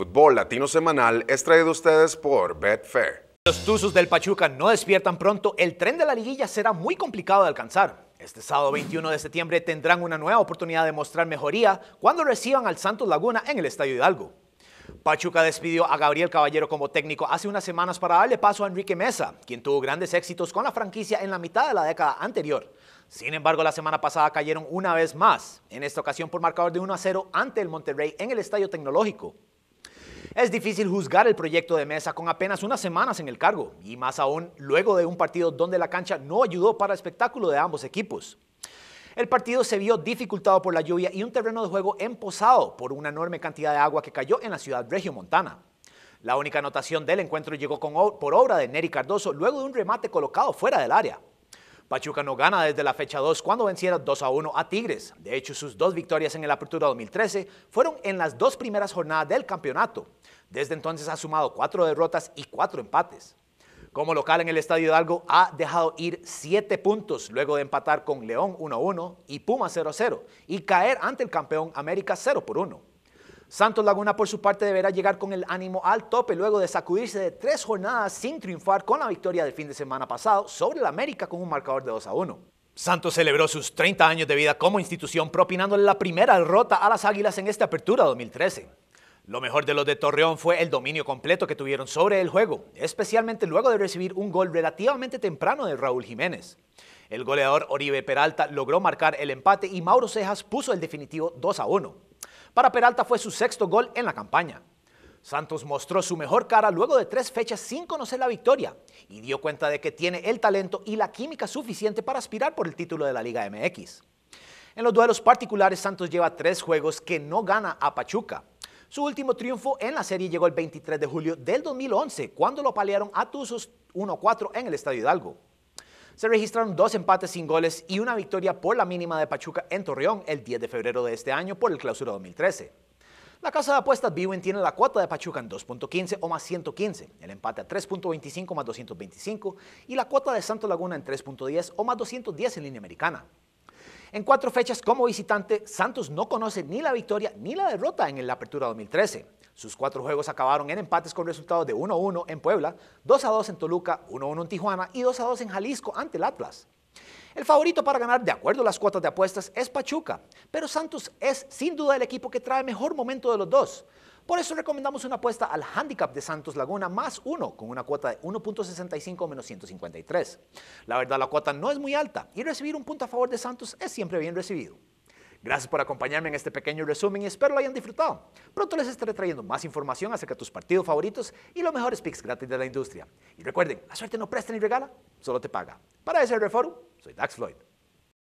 Fútbol Latino Semanal es traído a ustedes por Betfair. Los Tuzos del Pachuca no despiertan pronto, el tren de la liguilla será muy complicado de alcanzar. Este sábado 21 de septiembre tendrán una nueva oportunidad de mostrar mejoría cuando reciban al Santos Laguna en el Estadio Hidalgo. Pachuca despidió a Gabriel Caballero como técnico hace unas semanas para darle paso a Enrique Mesa, quien tuvo grandes éxitos con la franquicia en la mitad de la década anterior. Sin embargo, la semana pasada cayeron una vez más, en esta ocasión por marcador de 1 a 0 ante el Monterrey en el Estadio Tecnológico. Es difícil juzgar el proyecto de Mesa con apenas unas semanas en el cargo, y más aún luego de un partido donde la cancha no ayudó para el espectáculo de ambos equipos. El partido se vio dificultado por la lluvia y un terreno de juego emposado por una enorme cantidad de agua que cayó en la ciudad Regio Montana. La única anotación del encuentro llegó por obra de Neri Cardoso luego de un remate colocado fuera del área. Pachuca no gana desde la fecha 2 cuando venciera 2 a 1 a Tigres. De hecho, sus dos victorias en el Apertura 2013 fueron en las dos primeras jornadas del campeonato. Desde entonces ha sumado cuatro derrotas y cuatro empates. Como local en el Estadio Hidalgo ha dejado ir siete puntos luego de empatar con León 1-1 y Puma 0-0 y caer ante el campeón América 0 por 1. Santos Laguna, por su parte, deberá llegar con el ánimo al tope luego de sacudirse de tres jornadas sin triunfar con la victoria del fin de semana pasado sobre el América con un marcador de 2 a 1. Santos celebró sus 30 años de vida como institución propinándole la primera derrota a las Águilas en esta apertura 2013. Lo mejor de los de Torreón fue el dominio completo que tuvieron sobre el juego, especialmente luego de recibir un gol relativamente temprano de Raúl Jiménez. El goleador Oribe Peralta logró marcar el empate y Mauro Cejas puso el definitivo 2 a 1. Para Peralta fue su sexto gol en la campaña. Santos mostró su mejor cara luego de tres fechas sin conocer la victoria y dio cuenta de que tiene el talento y la química suficiente para aspirar por el título de la Liga MX. En los duelos particulares, Santos lleva tres juegos que no gana a Pachuca. Su último triunfo en la serie llegó el 23 de julio del 2011, cuando lo paliaron a Tuzos 1-4 en el Estadio Hidalgo se registraron dos empates sin goles y una victoria por la mínima de Pachuca en Torreón el 10 de febrero de este año por el Clausura 2013. La casa de apuestas Bwin tiene la cuota de Pachuca en 2.15 o más 115, el empate a 3.25 más 225 y la cuota de Santo Laguna en 3.10 o más 210 en línea americana. En cuatro fechas como visitante, Santos no conoce ni la victoria ni la derrota en la Apertura 2013. Sus cuatro juegos acabaron en empates con resultados de 1-1 en Puebla, 2-2 en Toluca, 1-1 en Tijuana y 2-2 en Jalisco ante el Atlas. El favorito para ganar, de acuerdo a las cuotas de apuestas, es Pachuca, pero Santos es sin duda el equipo que trae mejor momento de los dos. Por eso recomendamos una apuesta al handicap de Santos Laguna más uno, con una cuota de 1.65 menos 153. La verdad, la cuota no es muy alta y recibir un punto a favor de Santos es siempre bien recibido. Gracias por acompañarme en este pequeño resumen y espero lo hayan disfrutado. Pronto les estaré trayendo más información acerca de tus partidos favoritos y los mejores picks gratis de la industria. Y recuerden, la suerte no presta ni regala, solo te paga. Para ese Reforum, soy Dax Floyd.